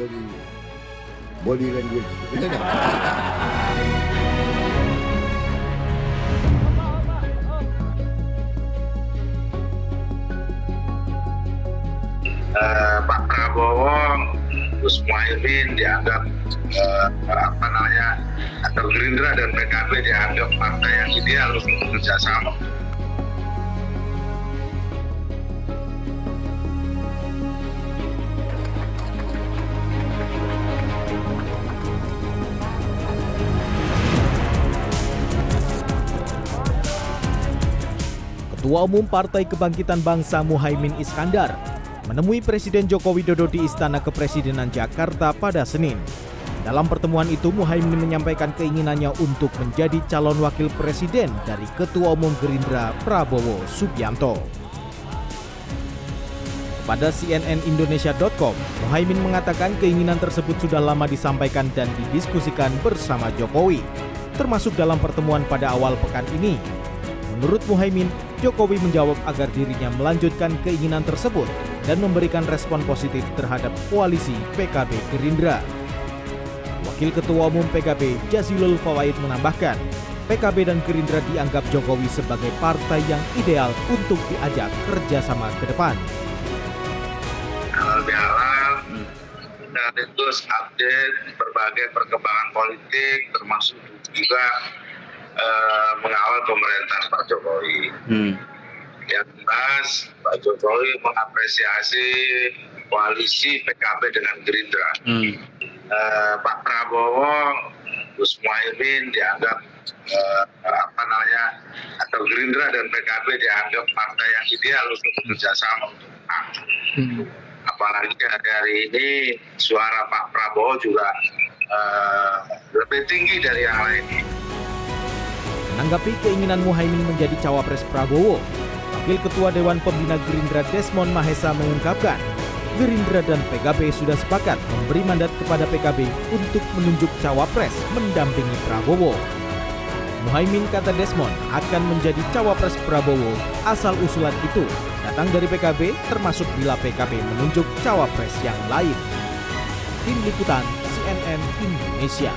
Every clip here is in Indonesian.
dari body language. uh, Pak Prabowo, Gus Muhaymin dianggap uh, apa namanya atau Gerindra dan PKB dianggap partai yang ideal untuk bekerja sama. Ketua Umum Partai Kebangkitan Bangsa Muhaimin Iskandar menemui Presiden Joko Widodo di Istana Kepresidenan Jakarta pada Senin. Dalam pertemuan itu, Muhaimin menyampaikan keinginannya untuk menjadi calon wakil presiden dari Ketua Umum Gerindra Prabowo Subianto. Pada CNN Indonesia.com, Muhaimin mengatakan keinginan tersebut sudah lama disampaikan dan didiskusikan bersama Jokowi, termasuk dalam pertemuan pada awal pekan ini. Menurut Muhaimin, Jokowi menjawab agar dirinya melanjutkan keinginan tersebut dan memberikan respon positif terhadap koalisi PKB Gerindra. Wakil Ketua Umum PKB Jazilul Fawaid menambahkan, PKB dan Gerindra dianggap Jokowi sebagai partai yang ideal untuk diajak kerjasama ke depan. Kalau dan terus update berbagai perkembangan politik, termasuk juga Eh, mengawal pemerintahan Pak Jokowi. Hmm. Yang jelas Pak Jokowi mengapresiasi koalisi PKB dengan Gerindra. Hmm. Uh, Pak Prabowo, Gus Muhaymin dianggap uh, apa namanya atau Gerindra dan PKB dianggap partai yang ideal untuk bekerjasama untuk hmm. Apalagi hari ini suara Pak Prabowo juga uh, lebih tinggi dari yang lain. Menanggapi keinginan Muhaimin menjadi cawapres Prabowo, Wakil Ketua Dewan Pembina Gerindra Desmond Mahesa mengungkapkan, Gerindra dan PKB sudah sepakat memberi mandat kepada PKB untuk menunjuk cawapres mendampingi Prabowo. Muhaimin kata Desmond akan menjadi cawapres Prabowo asal usulan itu datang dari PKB termasuk bila PKB menunjuk cawapres yang lain. Tim Liputan CNN Indonesia.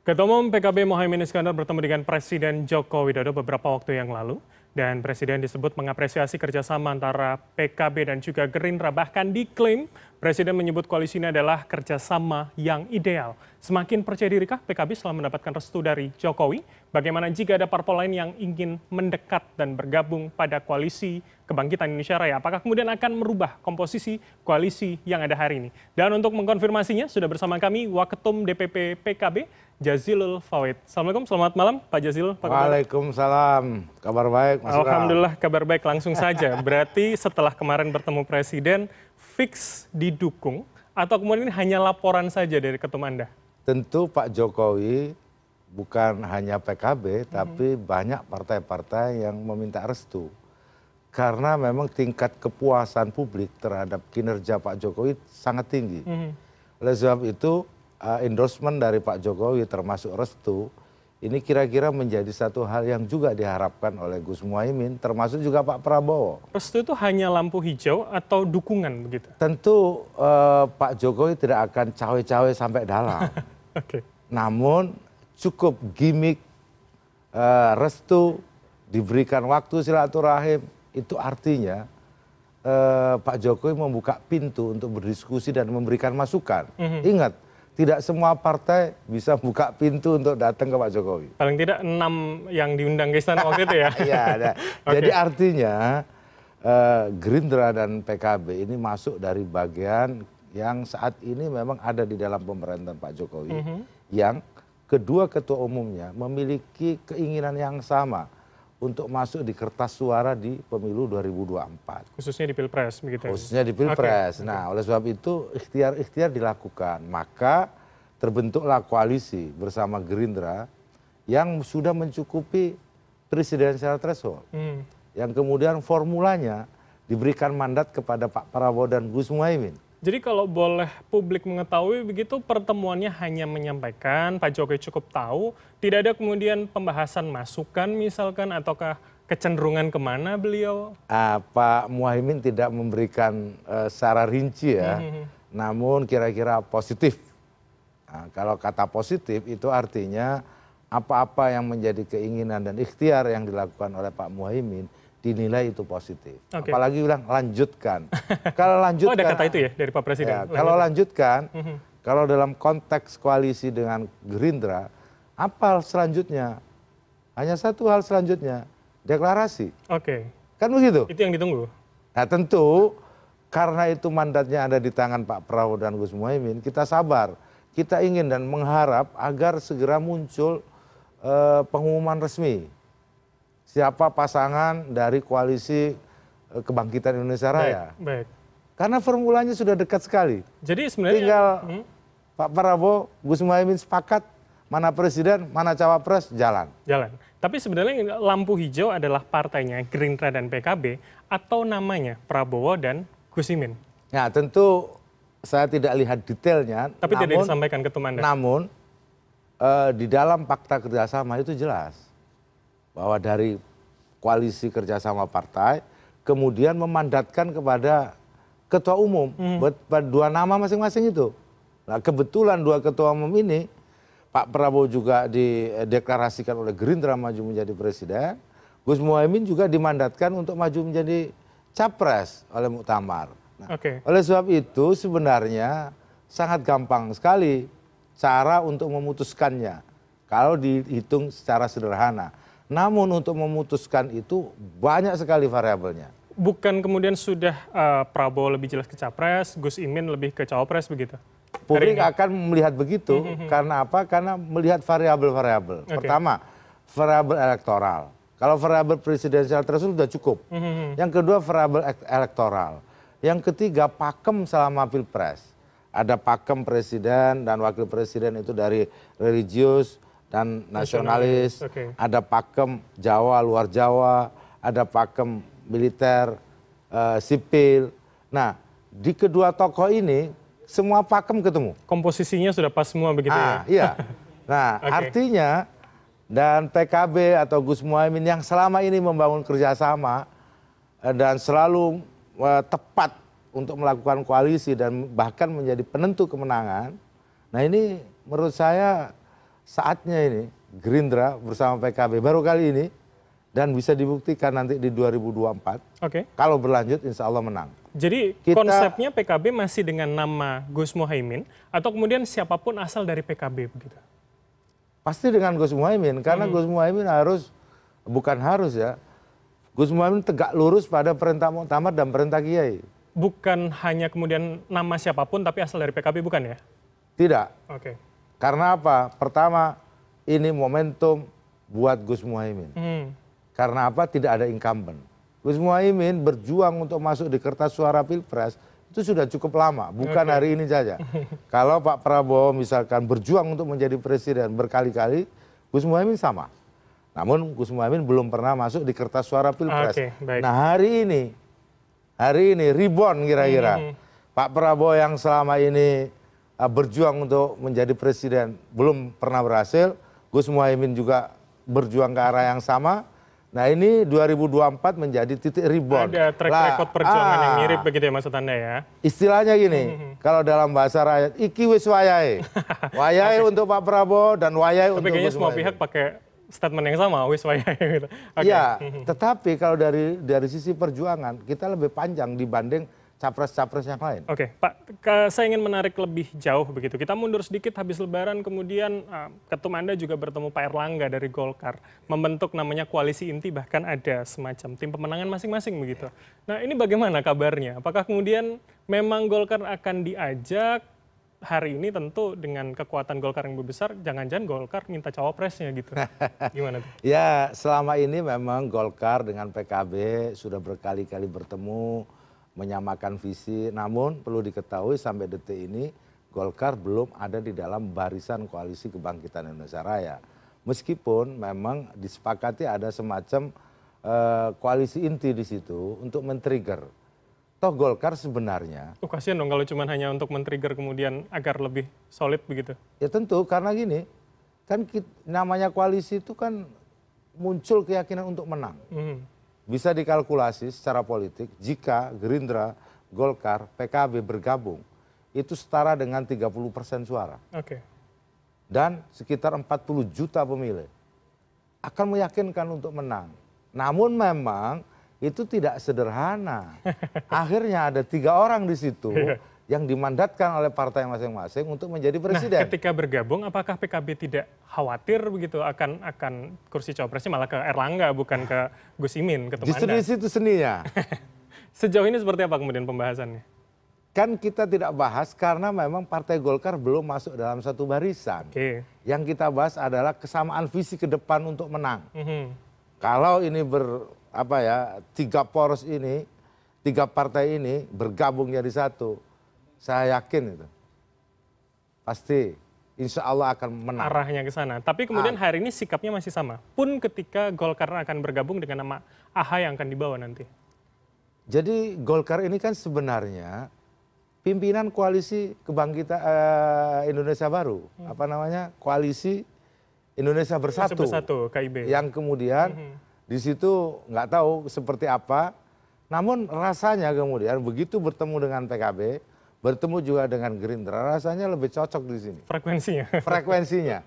Ketua Umum PKB Mohaimin Iskandar bertemu dengan Presiden Joko Widodo beberapa waktu yang lalu. Dan Presiden disebut mengapresiasi kerjasama antara PKB dan juga Gerindra. Bahkan diklaim Presiden menyebut koalisi ini adalah kerjasama yang ideal. Semakin percaya dirikah PKB setelah mendapatkan restu dari Jokowi? Bagaimana jika ada parpol lain yang ingin mendekat dan bergabung pada koalisi Kebangkitan Indonesia Raya? Apakah kemudian akan merubah komposisi koalisi yang ada hari ini? Dan untuk mengkonfirmasinya sudah bersama kami Waketum DPP PKB Jazilul Fawid Assalamualaikum, selamat malam Pak Jazilul. Pak Waalaikumsalam, kabar baik baik Mas Alhamdulillah kabar baik langsung saja. Berarti setelah kemarin bertemu Presiden, fix didukung atau kemudian ini hanya laporan saja dari ketum Anda? Tentu Pak Jokowi bukan hanya PKB, hmm. tapi mhm. banyak partai-partai yang meminta restu. Karena memang tingkat kepuasan publik terhadap kinerja Pak Jokowi sangat tinggi. Mhm. Oleh sebab itu, eh, endorsement dari Pak Jokowi termasuk restu, ini kira kira menjadi satu hal yang juga diharapkan oleh Gus Muhaimin, termasuk juga Pak Prabowo. Restu itu hanya lampu hijau atau dukungan begitu? Tentu eh, Pak Jokowi tidak akan cawe-cawe sampai dalam. okay. Namun cukup gimmick eh, restu diberikan waktu silaturahim itu artinya eh, Pak Jokowi membuka pintu untuk berdiskusi dan memberikan masukan. Mm -hmm. Ingat tidak semua partai bisa buka pintu untuk datang ke Pak Jokowi. Paling tidak enam yang diundang ke istana waktu itu ya. Iya, nah. okay. jadi artinya uh, Gerindra dan PKB ini masuk dari bagian yang saat ini memang ada di dalam pemerintahan Pak Jokowi, mm -hmm. yang kedua ketua umumnya memiliki keinginan yang sama untuk masuk di kertas suara di pemilu 2024. Khususnya di Pilpres begitu. Ya? Khususnya di Pilpres. Okay. Nah, oleh sebab itu ikhtiar-ikhtiar dilakukan. Maka terbentuklah koalisi bersama Gerindra yang sudah mencukupi presidensial threshold. Hmm. Yang kemudian formulanya diberikan mandat kepada Pak Prabowo dan Gus Muhaimin. Jadi kalau boleh publik mengetahui begitu pertemuannya hanya menyampaikan Pak Jokowi cukup tahu, tidak ada kemudian pembahasan masukan misalkan ataukah kecenderungan kemana beliau? Uh, Pak Muhaimin tidak memberikan uh, secara rinci ya, hmm, hmm, hmm. namun kira-kira positif. Nah, kalau kata positif itu artinya apa-apa yang menjadi keinginan dan ikhtiar yang dilakukan oleh Pak Muhaimin dinilai itu positif. Okay. Apalagi bilang lanjutkan. kalau lanjutkan. Oh ada kata itu ya dari Pak Presiden. Ya, kalau lanjutkan, mm -hmm. kalau dalam konteks koalisi dengan Gerindra, apa selanjutnya? Hanya satu hal selanjutnya, deklarasi. Oke. Okay. Kan begitu? Itu yang ditunggu. Nah tentu karena itu mandatnya ada di tangan Pak Prabowo dan Gus Muhaimin, kita sabar. Kita ingin dan mengharap agar segera muncul uh, pengumuman resmi siapa pasangan dari koalisi eh, kebangkitan Indonesia Raya. Baik, baik. Karena formulanya sudah dekat sekali. Jadi sebenarnya tinggal hmm? Pak Prabowo, Gus Muhaimin sepakat mana presiden, mana cawapres, jalan. Jalan. Tapi sebenarnya lampu hijau adalah partainya Gerindra dan PKB atau namanya Prabowo dan Gus Imin. Ya tentu saya tidak lihat detailnya. Tapi namun, tidak disampaikan ke teman Namun eh, di dalam fakta kerjasama itu jelas bahwa dari koalisi kerjasama partai kemudian memandatkan kepada ketua umum hmm. dua nama masing masing itu nah kebetulan dua ketua umum ini Pak Prabowo juga dideklarasikan oleh Gerindra maju menjadi presiden Gus Muhaimin juga dimandatkan untuk maju menjadi capres oleh Muktamar nah, okay. oleh sebab itu sebenarnya sangat gampang sekali cara untuk memutuskannya kalau dihitung secara sederhana namun untuk memutuskan itu banyak sekali variabelnya. Bukan kemudian sudah uh, Prabowo lebih jelas ke capres, Gus Imin lebih ke cawapres begitu? Publik akan melihat begitu hmm, hmm, hmm. karena apa? Karena melihat variabel-variabel. Okay. Pertama, variabel elektoral. Kalau variabel presidensial tersebut sudah cukup. Mm -hmm. Yang kedua variabel elektoral. Yang ketiga pakem selama pilpres. Ada pakem presiden dan wakil presiden itu dari religius, dan nasionalis, ada pakem Jawa luar Jawa, ada pakem militer, uh, sipil. Nah, di kedua tokoh ini semua pakem ketemu. Komposisinya sudah pas semua begitu ah, ya? Iya. Nah, okay. artinya dan PKB atau Gus Muhaymin yang selama ini membangun kerjasama eh, dan selalu eh, tepat untuk melakukan koalisi dan bahkan menjadi penentu kemenangan. Nah ini menurut saya saatnya ini Gerindra bersama PKB baru kali ini dan bisa dibuktikan nanti di 2024. Oke. Okay. Kalau berlanjut insya Allah menang. Jadi Kita, konsepnya PKB masih dengan nama Gus Muhaimin atau kemudian siapapun asal dari PKB begitu? Pasti dengan Gus Muhaimin karena hmm. Gus Muhaimin harus bukan harus ya. Gus Muhaimin tegak lurus pada perintah muktamar dan perintah kiai. Bukan hanya kemudian nama siapapun tapi asal dari PKB bukan ya? Tidak. Oke. Okay. Karena apa? Pertama, ini momentum buat Gus Muhaymin. Hmm. Karena apa? Tidak ada incumbent. Gus Muhaymin berjuang untuk masuk di kertas suara pilpres itu sudah cukup lama, bukan okay. hari ini saja. Kalau Pak Prabowo misalkan berjuang untuk menjadi presiden berkali-kali, Gus Muhaymin sama. Namun Gus Muhaymin belum pernah masuk di kertas suara pilpres. Okay, Nah hari ini, hari ini ribon kira-kira. Hmm. Pak Prabowo yang selama ini Ah, berjuang untuk menjadi presiden belum pernah berhasil Gus Muhaymin juga berjuang ke arah yang sama Nah ini 2024 menjadi titik rebound. Ada track lah, record perjuangan ah, yang mirip begitu ya maksud Anda ya? Istilahnya gini, hmm, hmm, hmm. kalau dalam bahasa rakyat, iki wis wayai. Wayai untuk Pak Prabowo dan wayai untuk Gus semua pihak pakai statement yang sama, wis wayai gitu. Okay. Ya, tetapi kalau dari dari sisi perjuangan, kita lebih panjang dibanding capres-capres yang lain. Oke, Pak, saya ingin menarik lebih jauh begitu. Kita mundur sedikit habis Lebaran, kemudian uh, ketum Anda juga bertemu Pak Erlangga dari Golkar, membentuk namanya koalisi inti, bahkan ada semacam tim pemenangan masing-masing begitu. Yeah. Nah, ini bagaimana kabarnya? Apakah kemudian memang Golkar akan diajak hari ini tentu dengan kekuatan Golkar yang lebih besar, jangan-jangan Golkar minta cawapresnya gitu. Gimana? Tuh? Ya, selama ini memang Golkar dengan PKB sudah berkali-kali bertemu menyamakan visi. Namun perlu diketahui sampai detik ini Golkar belum ada di dalam barisan koalisi kebangkitan Indonesia Raya. Meskipun memang disepakati ada semacam uh, koalisi inti di situ untuk men-trigger. Toh Golkar sebenarnya. Oh, kasihan dong kalau cuma hanya untuk men-trigger kemudian agar lebih solid begitu. Ya tentu karena gini, kan kita, namanya koalisi itu kan muncul keyakinan untuk menang. Mm -hmm bisa dikalkulasi secara politik jika Gerindra, Golkar, PKB bergabung itu setara dengan 30 persen suara. Oke. Dan sekitar 40 juta pemilih akan meyakinkan untuk menang. Namun memang itu tidak sederhana. Akhirnya ada tiga orang di situ yang dimandatkan oleh partai masing-masing untuk menjadi nah, presiden. Nah, ketika bergabung, apakah PKB tidak khawatir begitu akan akan kursi cawapresnya malah ke Erlangga bukan ke Gus Imin ketemu Justru Anda? di situ seninya. Sejauh ini seperti apa kemudian pembahasannya? Kan kita tidak bahas karena memang Partai Golkar belum masuk dalam satu barisan. Okay. Yang kita bahas adalah kesamaan visi ke depan untuk menang. Mm -hmm. Kalau ini ber apa ya tiga poros ini, tiga partai ini bergabung jadi satu saya yakin itu. Pasti insya Allah akan menang. Arahnya ke sana. Tapi kemudian ah. hari ini sikapnya masih sama. Pun ketika Golkar akan bergabung dengan nama AHA yang akan dibawa nanti. Jadi Golkar ini kan sebenarnya pimpinan koalisi kebangkitan uh, eh, Indonesia Baru. Hmm. Apa namanya? Koalisi Indonesia Bersatu. Bersatu, KIB. Yang kemudian hmm. di situ nggak tahu seperti apa. Namun rasanya kemudian begitu bertemu dengan PKB, bertemu juga dengan Gerindra rasanya lebih cocok di sini. Frekuensinya. Frekuensinya.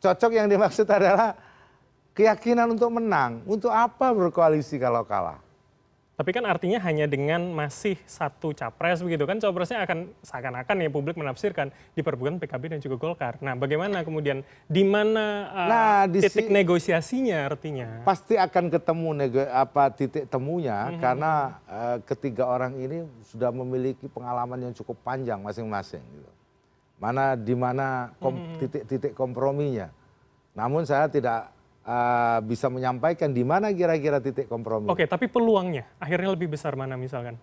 Cocok yang dimaksud adalah keyakinan untuk menang. Untuk apa berkoalisi kalau kalah? Tapi kan artinya hanya dengan masih satu capres begitu kan capresnya akan seakan-akan ya publik menafsirkan diperbukan PKB dan juga Golkar. Nah, bagaimana kemudian di mana uh, nah, di titik si... negosiasinya artinya? Pasti akan ketemu nego apa titik temunya mm -hmm. karena uh, ketiga orang ini sudah memiliki pengalaman yang cukup panjang masing-masing gitu. Mana di mana kom, mhm. titik-titik komprominya. Namun saya tidak Eh, bisa menyampaikan di mana kira-kira titik kompromi. Oke, tapi peluangnya akhirnya lebih besar mana misalkan?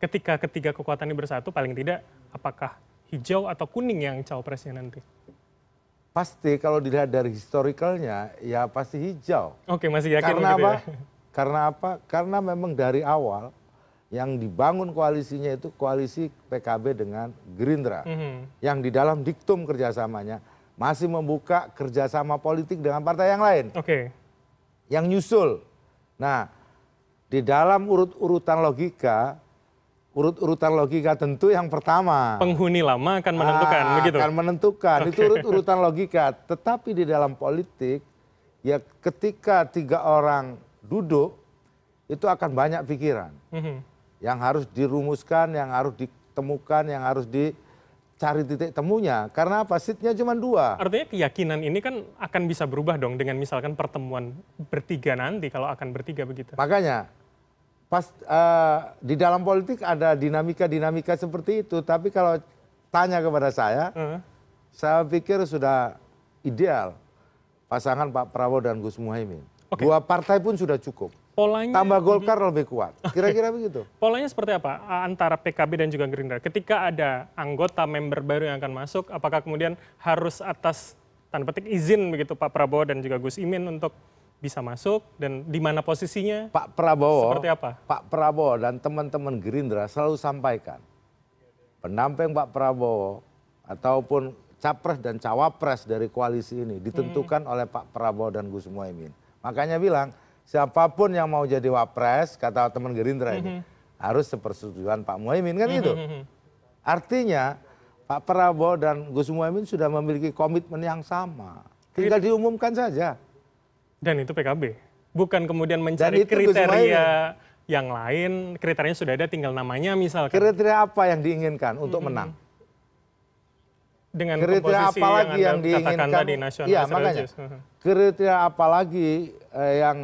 Ketika ketiga kekuatan ini bersatu, paling tidak apakah hijau atau kuning yang cawapresnya nanti? Pasti kalau dilihat dari historicalnya, ya pasti hijau. Oke, masih yakin Karena ya? apa? Ya? Karena apa? Karena memang dari awal yang dibangun koalisinya itu koalisi PKB dengan Gerindra. Mm -hmm. Yang di dalam diktum kerjasamanya masih membuka kerjasama politik dengan partai yang lain. Oke. Okay. Yang nyusul. Nah, di dalam urut-urutan logika, urut-urutan logika tentu yang pertama. Penghuni lama akan menentukan, ah, begitu? Akan menentukan, okay. itu urut-urutan logika. Tetapi di dalam politik, ya ketika tiga orang duduk, itu akan banyak pikiran. Mm -hmm. Yang harus dirumuskan, yang harus ditemukan, yang harus di cari titik temunya karena apa seatnya cuma dua artinya keyakinan ini kan akan bisa berubah dong dengan misalkan pertemuan bertiga nanti kalau akan bertiga begitu makanya pas uh, di dalam politik ada dinamika dinamika seperti itu tapi kalau tanya kepada saya uh saya pikir sudah ideal pasangan Pak Prabowo dan Gus Muhaymin. okay. dua partai pun sudah cukup polanya tambah Golkar lebih kuat. Kira-kira okay. begitu. Polanya seperti apa antara PKB dan juga Gerindra? Ketika ada anggota member baru yang akan masuk, apakah kemudian harus atas tanpa petik izin begitu Pak Prabowo dan juga Gus Imin untuk bisa masuk dan di mana posisinya? Pak Prabowo. Seperti apa? Pak Prabowo dan teman-teman Gerindra selalu sampaikan pendamping Pak Prabowo ataupun capres dan cawapres dari koalisi ini ditentukan hmm. oleh Pak Prabowo dan Gus Muhaimin. Makanya bilang siapapun yang mau jadi wapres kata teman Gerindra ini mm -hmm. harus sepersetujuan Pak Muhaimin kan mm -hmm. Artinya Pak Prabowo dan Gus Muhaimin sudah memiliki komitmen yang sama. Tinggal Krit diumumkan saja. Dan itu PKB. Bukan kemudian mencari kriteria yang lain, kriterianya sudah ada tinggal namanya misalkan. Kriteria apa yang diinginkan untuk mm -hmm. menang? dengan iya, hmm. kriteria apa lagi yang, yang diinginkan tadi, nasional ya, makanya kriteria apa lagi yang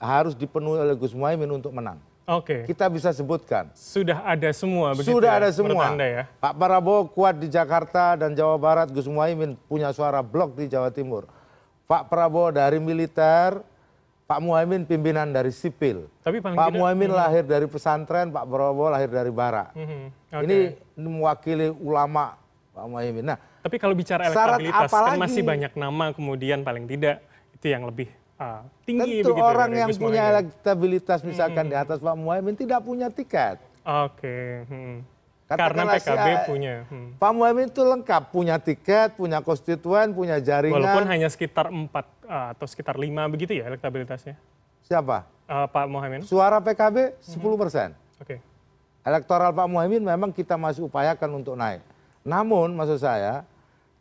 harus dipenuhi oleh Gus Muhaymin untuk menang Oke. Okay. Kita bisa sebutkan. Sudah ada semua begitu. Ya, Sudah ada semua. ya? Pak Prabowo kuat di Jakarta dan Jawa Barat, Gus Muhaymin punya suara blok di Jawa Timur. Pak Prabowo dari militer, Pak Muhaymin pimpinan dari sipil. Tapi Pak tidak, Muhaimin hmm. lahir dari pesantren, Pak Prabowo lahir dari bara. Hmm, okay. Hmm. Ini mewakili ulama Pak Muhaymin. Nah, tapi kalau bicara elektabilitas kan masih banyak nama kemudian paling tidak itu yang lebih uh, tinggi Tentu begitu ya, orang yang Gus punya elektabilitas misalkan hmm. di atas Pak Muhaymin tidak punya tiket. Oke. Okay. Hmm. Karena PKB si, ah, punya. Hmm. Pak Muhaymin itu lengkap, punya tiket, punya konstituen, punya jaringan. Walaupun hanya sekitar 4 uh, ah, atau sekitar 5 begitu ya elektabilitasnya. Siapa? Uh, Pak Muhaymin. Suara PKB 10 hmm. persen. Hmm. Oke. Okay. Elektoral Pak Muhaymin memang kita masih upayakan untuk naik namun maksud saya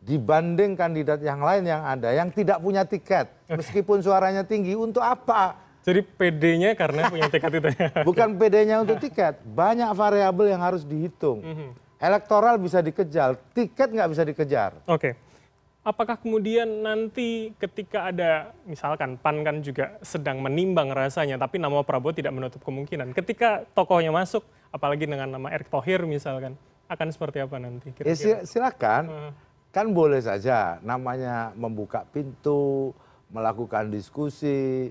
dibanding kandidat yang lain yang ada yang tidak punya tiket meskipun suaranya tinggi untuk apa jadi PD-nya karena punya tiket itu ya? Bukan PD-nya untuk tiket, banyak variabel yang harus dihitung. Mm -hmm. Elektoral bisa dikejar, tiket nggak bisa dikejar. Oke. Okay. Apakah kemudian nanti ketika ada misalkan PAN kan juga sedang menimbang rasanya, tapi nama Prabowo tidak menutup kemungkinan. Ketika tokohnya masuk, apalagi dengan nama Erick Thohir misalkan, akan seperti apa nanti? Kira -kira. Ya, silakan. Uh. Kan boleh saja namanya membuka pintu, melakukan diskusi,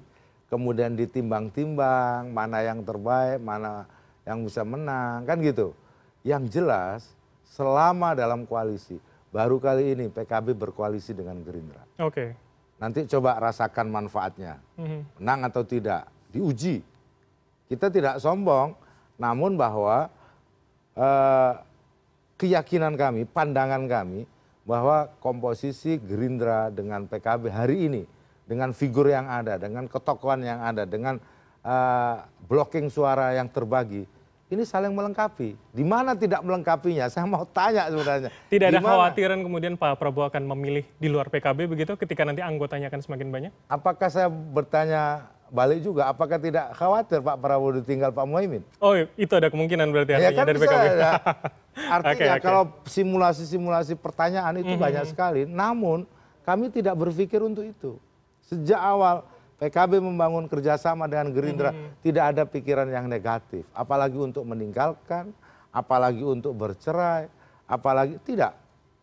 kemudian ditimbang-timbang mana yang terbaik, mana yang bisa menang, kan gitu. Yang jelas selama dalam koalisi, baru kali ini PKB berkoalisi dengan Gerindra. Oke. Okay. Nanti coba rasakan manfaatnya, uh mhm. -huh. menang atau tidak, diuji. Kita tidak sombong, namun bahwa uh, keyakinan kami, pandangan kami bahwa komposisi Gerindra dengan PKB hari ini dengan figur yang ada, dengan ketokohan yang ada, dengan uh, blocking suara yang terbagi, ini saling melengkapi. Di mana tidak melengkapinya? Saya mau tanya sebenarnya. Tidak ada Dimana? khawatiran kemudian Pak Prabowo akan memilih di luar PKB begitu ketika nanti anggotanya akan semakin banyak? Apakah saya bertanya balik juga. Apakah tidak khawatir Pak Prabowo ditinggal Pak Muhaimin? Oh, itu ada kemungkinan berarti ya, ya, ya kan dari PKB. Ada. Artinya okay, kalau simulasi-simulasi pertanyaan itu mm -hmm. banyak sekali. Namun kami tidak berpikir untuk itu. Sejak awal PKB membangun kerjasama dengan Gerindra hmm. tidak ada pikiran yang negatif, apalagi untuk meninggalkan, apalagi untuk bercerai, apalagi tidak.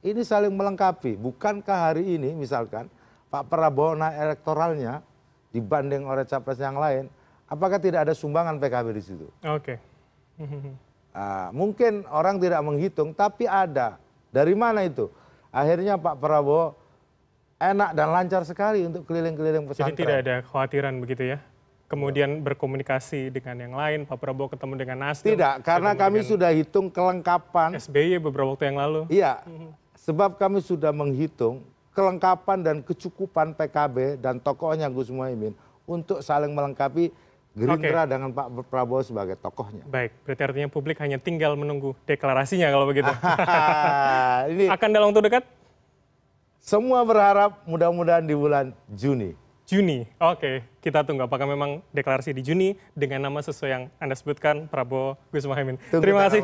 Ini saling melengkapi. Bukankah hari ini misalkan Pak Prabowo naik elektoralnya dibanding oleh capres yang lain, apakah tidak ada sumbangan PKB di situ? Oke. Okay. Nah, mungkin orang tidak menghitung, tapi ada. Dari mana itu? Akhirnya Pak Prabowo enak dan lancar sekali untuk keliling-keliling pesantren. Jadi tidak ada khawatiran begitu ya? Kemudian berkomunikasi dengan yang lain, Pak Prabowo ketemu dengan Nasdem. Tidak, karena kami sudah hitung kelengkapan. SBY beberapa waktu yang lalu. Iya, mhm. sebab kami sudah menghitung kelengkapan dan kecukupan PKB dan tokohnya Gus Muhaimin untuk saling melengkapi Gerindra okay. dengan Pak Prabowo sebagai tokohnya. Baik, berarti artinya publik hanya tinggal menunggu deklarasinya kalau begitu. Ini, Akan dalam waktu dekat? Semua berharap mudah-mudahan di bulan Juni. Juni. Oke, kita tunggu apakah memang deklarasi di Juni dengan nama sesuai yang Anda sebutkan Prabowo Gus Mohaimin. Terima kasih.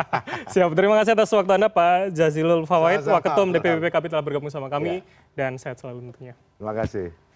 Siap, terima kasih atas waktu Anda Pak Jazilul Fawait Waketum DPP Kapital bergabung sama kami ya. dan sehat selalu tentunya. Terima kasih.